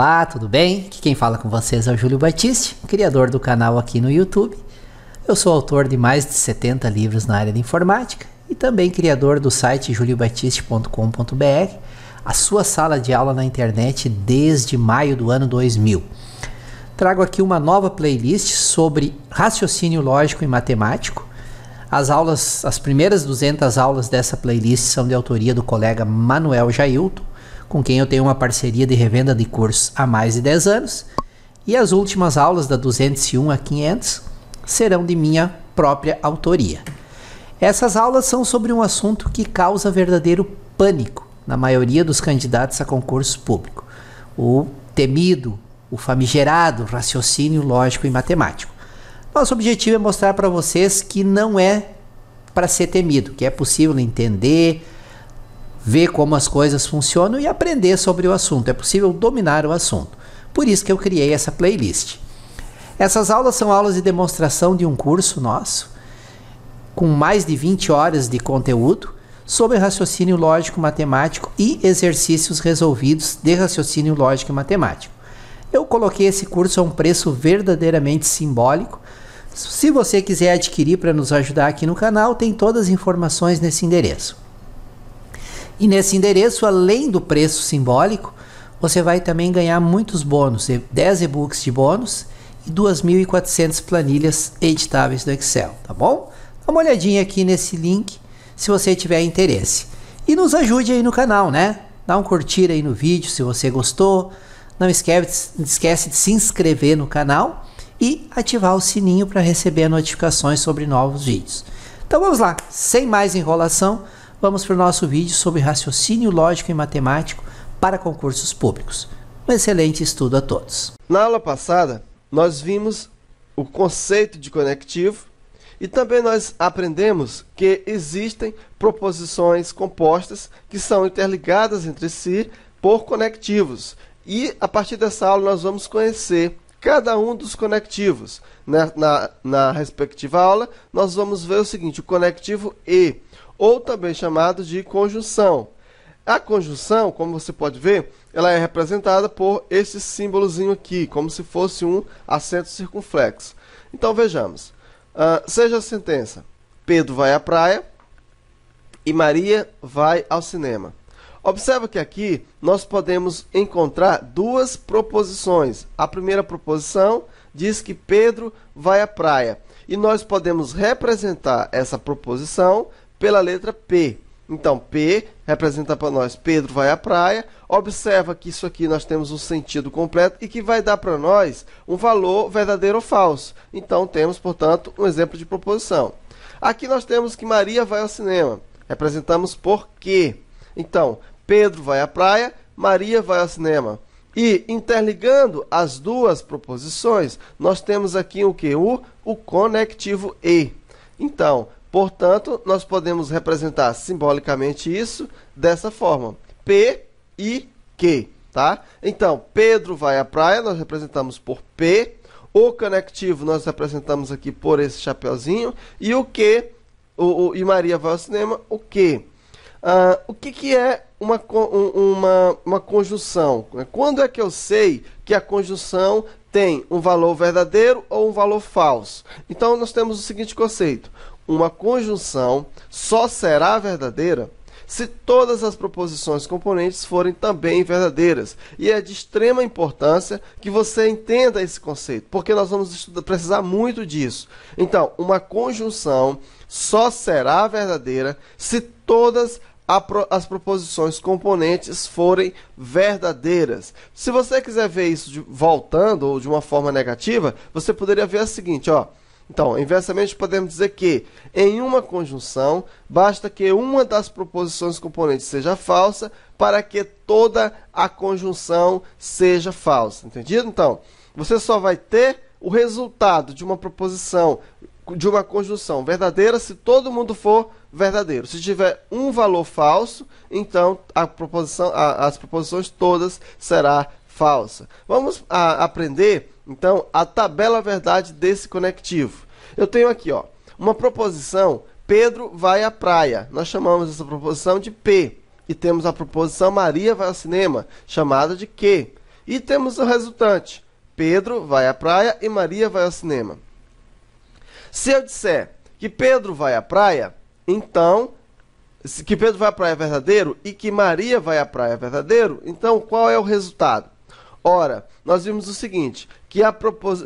Olá, tudo bem? Aqui quem fala com vocês é o Júlio Batiste, criador do canal aqui no YouTube. Eu sou autor de mais de 70 livros na área de informática e também criador do site juliobatiste.com.br, a sua sala de aula na internet desde maio do ano 2000. Trago aqui uma nova playlist sobre raciocínio lógico e matemático. As aulas, as primeiras 200 aulas dessa playlist são de autoria do colega Manuel Jailton com quem eu tenho uma parceria de revenda de cursos há mais de 10 anos, e as últimas aulas da 201 a 500 serão de minha própria autoria. Essas aulas são sobre um assunto que causa verdadeiro pânico na maioria dos candidatos a concurso público, o temido, o famigerado raciocínio lógico e matemático. Nosso objetivo é mostrar para vocês que não é para ser temido, que é possível entender, ver como as coisas funcionam e aprender sobre o assunto. É possível dominar o assunto. Por isso que eu criei essa playlist. Essas aulas são aulas de demonstração de um curso nosso, com mais de 20 horas de conteúdo sobre raciocínio lógico matemático e exercícios resolvidos de raciocínio lógico e matemático. Eu coloquei esse curso a um preço verdadeiramente simbólico. Se você quiser adquirir para nos ajudar aqui no canal, tem todas as informações nesse endereço. E nesse endereço, além do preço simbólico, você vai também ganhar muitos bônus, 10 e-books de bônus e 2.400 planilhas editáveis do Excel, tá bom? Dá uma olhadinha aqui nesse link se você tiver interesse. E nos ajude aí no canal, né? Dá um curtir aí no vídeo se você gostou. Não esquece, esquece de se inscrever no canal e ativar o sininho para receber notificações sobre novos vídeos. Então vamos lá, sem mais enrolação, vamos para o nosso vídeo sobre raciocínio lógico e matemático para concursos públicos. Um excelente estudo a todos. Na aula passada, nós vimos o conceito de conectivo e também nós aprendemos que existem proposições compostas que são interligadas entre si por conectivos. E a partir dessa aula nós vamos conhecer cada um dos conectivos. Na, né, na, na respectiva aula, nós vamos ver o seguinte: o conectivo E ou também chamado de conjunção. A conjunção, como você pode ver, ela é representada por esse símbolozinho aqui, como se fosse um acento circunflexo. Então vejamos. Uh, seja a sentença: Pedro vai à praia e Maria vai ao cinema. Observa que aqui nós podemos encontrar duas proposições. A primeira proposição diz que Pedro vai à praia. E nós podemos representar essa proposição pela letra P. Então, P representa para nós Pedro vai à praia. Observa que isso aqui nós temos um sentido completo e que vai dar para nós um valor verdadeiro ou falso. Então, temos, portanto, um exemplo de proposição. Aqui nós temos que Maria vai ao cinema. Representamos por quê. Então, Pedro vai à praia, Maria vai ao cinema. E interligando as duas proposições, nós temos aqui o que? O, o conectivo E. Então, Portanto, nós podemos representar simbolicamente isso dessa forma: P e Q, tá? Então, Pedro vai à praia, nós representamos por P, o conectivo nós representamos aqui por esse chapeuzinho, e o Q, o, o e Maria vai ao cinema, o Q. Ah, o que, que é uma, uma, uma conjunção? Quando é que eu sei que a conjunção tem um valor verdadeiro ou um valor falso? Então, nós temos o seguinte conceito: uma conjunção só será verdadeira se todas as proposições componentes forem também verdadeiras. E é de extrema importância que você entenda esse conceito, porque nós vamos estudar, precisar muito disso. Então, uma conjunção só será verdadeira se todas as proposições componentes forem verdadeiras. Se você quiser ver isso de, voltando ou de uma forma negativa, você poderia ver a seguinte, ó. Então, inversamente, podemos dizer que em uma conjunção basta que uma das proposições componentes seja falsa para que toda a conjunção seja falsa. Entendido? Então, você só vai ter o resultado de uma proposição, de uma conjunção verdadeira, se todo mundo for verdadeiro. Se tiver um valor falso, então a proposição, a, as proposições todas será falsa. Vamos a, ah, aprender então, a tabela verdade desse conectivo. Eu tenho aqui, ó, uma proposição Pedro vai à praia. Nós chamamos essa proposição de P. E temos a proposição Maria vai ao cinema, chamada de Q. E temos o resultante. Pedro vai à praia e Maria vai ao cinema. Se eu disser que Pedro vai à praia, então que Pedro vai à praia é verdadeiro e que Maria vai à praia é verdadeiro, então qual é o resultado? Ora, nós vimos o seguinte, que a,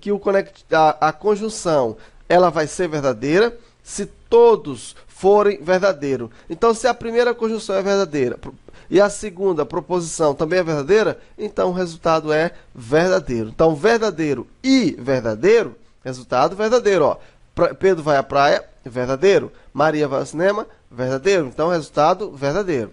que o conect, a, a conjunção ela vai ser verdadeira se todos forem verdadeiros. Então, se a primeira conjunção é verdadeira e a segunda proposição também é verdadeira, então o resultado é verdadeiro. Então, verdadeiro e verdadeiro, resultado verdadeiro. Ó. Pedro vai à praia, verdadeiro. Maria vai ao cinema, verdadeiro. Então, resultado verdadeiro.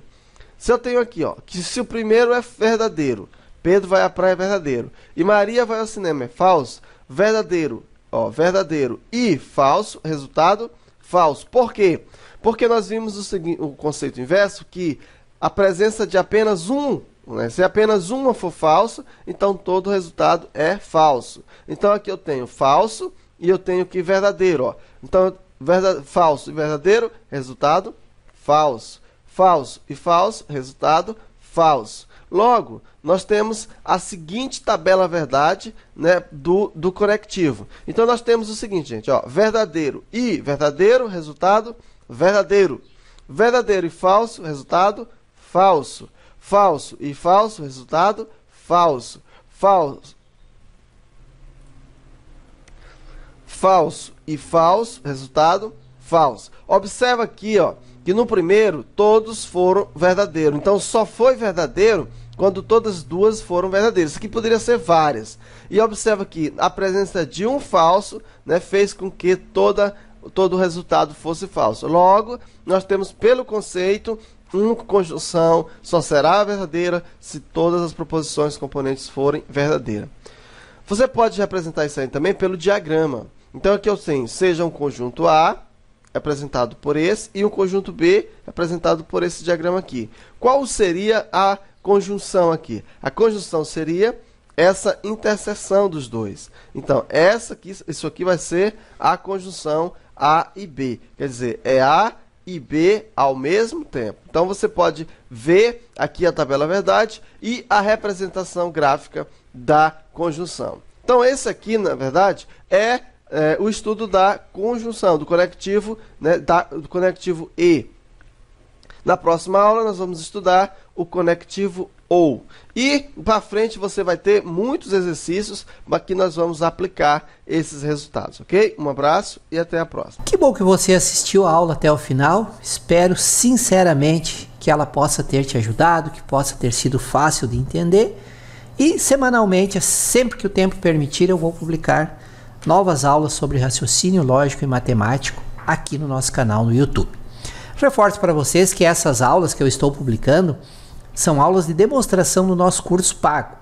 Se eu tenho aqui ó, que se o primeiro é verdadeiro Pedro vai à praia, é verdadeiro. E Maria vai ao cinema, é falso. Verdadeiro, ó, verdadeiro e falso, resultado falso. Por quê? Porque nós vimos o, seguinte, o conceito inverso, que a presença de apenas um, né? se apenas uma for falso, então todo o resultado é falso. Então aqui eu tenho falso e eu tenho que verdadeiro. Ó. Então, verdade falso e verdadeiro, resultado falso. Falso e falso, resultado falso. Logo, nós temos a seguinte tabela verdade né, do, do conectivo. Então, nós temos o seguinte, gente. Ó, verdadeiro e verdadeiro, resultado verdadeiro. Verdadeiro e falso, resultado falso. Falso e falso, resultado falso. Falso. Falso e falso, resultado falso. Observa aqui, ó, que no primeiro todos foram verdadeiros. Então só foi verdadeiro quando todas duas foram verdadeiras, que poderia ser várias. E observa que a presença de um falso né, fez com que toda, todo o resultado fosse falso. Logo, nós temos pelo conceito uma conjunção só será verdadeira se todas as proposições componentes forem verdadeiras. Você pode representar isso aí também pelo diagrama. Então aqui eu tenho, seja um conjunto A, apresentado por esse, e um conjunto B, apresentado por esse diagrama aqui. Qual seria a conjunção aqui. A conjunção seria essa interseção dos dois. Então, essa aqui, isso aqui vai ser a conjunção A e B. Quer dizer, é A e B ao mesmo tempo. Então, você pode ver aqui a tabela verdade e a representação gráfica da conjunção. Então, esse aqui, na verdade, é, é o estudo da conjunção, do conectivo, né, da, do conectivo E. Na próxima aula, nós vamos estudar o conectivo ou. E para frente você vai ter muitos exercícios para que nós vamos aplicar esses resultados, ok? Um abraço e até a próxima. Que bom que você assistiu a aula até o final. Espero sinceramente que ela possa ter te ajudado, que possa ter sido fácil de entender. E semanalmente, sempre que o tempo permitir, eu vou publicar novas aulas sobre raciocínio lógico e matemático aqui no nosso canal no YouTube. Reforço para vocês que essas aulas que eu estou publicando são aulas de demonstração do nosso curso pago.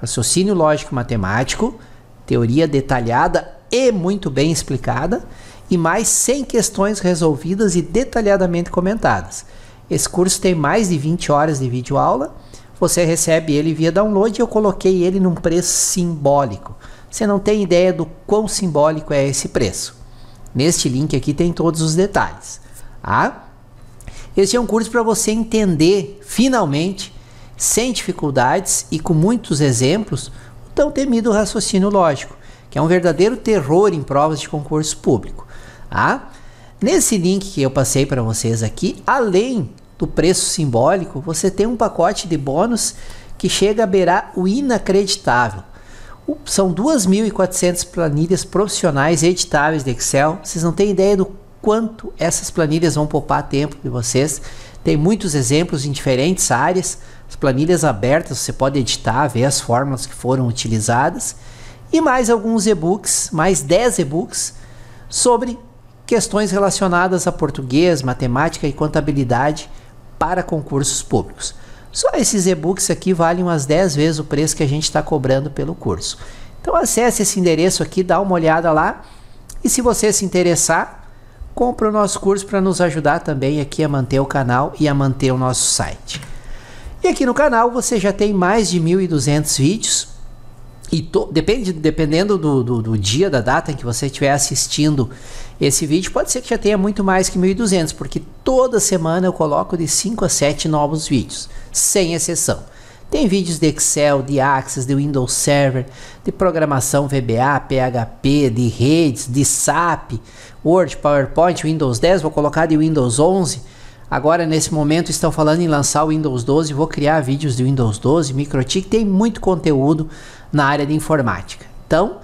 Raciocínio lógico matemático, teoria detalhada e muito bem explicada, e mais 100 questões resolvidas e detalhadamente comentadas. Esse curso tem mais de 20 horas de vídeo aula. Você recebe ele via download e eu coloquei ele num preço simbólico. Você não tem ideia do quão simbólico é esse preço. Neste link aqui tem todos os detalhes. Ah. Esse é um curso para você entender finalmente, sem dificuldades e com muitos exemplos, o tão temido raciocínio lógico, que é um verdadeiro terror em provas de concurso público. Tá? Nesse link que eu passei para vocês aqui, além do preço simbólico, você tem um pacote de bônus que chega a beirar o inacreditável. São 2.400 planilhas profissionais editáveis de Excel. Vocês não têm ideia do quanto essas planilhas vão poupar tempo de vocês. Tem muitos exemplos em diferentes áreas, as planilhas abertas, você pode editar, ver as fórmulas que foram utilizadas e mais alguns e-books, mais 10 e-books sobre questões relacionadas a português, matemática e contabilidade para concursos públicos. Só esses e-books aqui valem umas 10 vezes o preço que a gente está cobrando pelo curso. Então acesse esse endereço aqui, dá uma olhada lá e se você se interessar, Compra o nosso curso para nos ajudar também aqui a manter o canal e a manter o nosso site. E aqui no canal você já tem mais de 1.200 vídeos e to, depende, dependendo do, do, do, dia, da data em que você estiver assistindo esse vídeo, pode ser que já tenha muito mais que 1.200, porque toda semana eu coloco de 5 a 7 novos vídeos, sem exceção. Tem vídeos de Excel, de Access, de Windows Server, de programação VBA, PHP, de redes, de SAP, Word, PowerPoint, Windows 10, vou colocar de Windows 11. Agora nesse momento estão falando em lançar o Windows 12, vou criar vídeos de Windows 12, Microtik, tem muito conteúdo na área de informática. Então,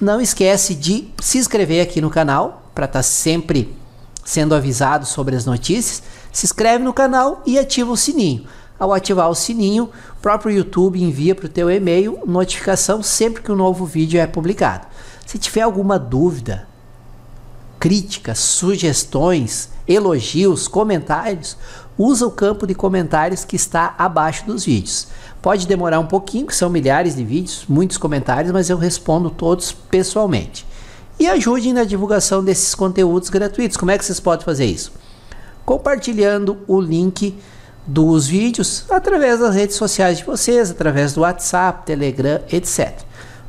não esquece de se inscrever aqui no canal para estar tá sempre sendo avisado sobre as notícias. Se inscreve no canal e ativa o sininho. Ao ativar o sininho, o próprio YouTube envia para o teu e-mail notificação sempre que um novo vídeo é publicado. Se tiver alguma dúvida, críticas, sugestões, elogios, comentários, usa o campo de comentários que está abaixo dos vídeos. Pode demorar um pouquinho, que são milhares de vídeos, muitos comentários, mas eu respondo todos pessoalmente. E ajudem na divulgação desses conteúdos gratuitos. Como é que vocês podem fazer isso? Compartilhando o link dos vídeos através das redes sociais de vocês, através do WhatsApp, Telegram, etc.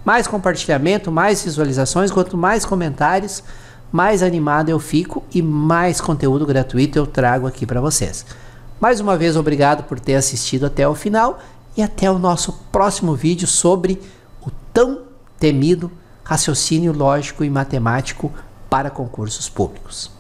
Mais compartilhamento, mais visualizações, quanto mais comentários, mais animado eu fico e mais conteúdo gratuito eu trago aqui para vocês. Mais uma vez, obrigado por ter assistido até o final e até o nosso próximo vídeo sobre o tão temido raciocínio lógico e matemático para concursos públicos.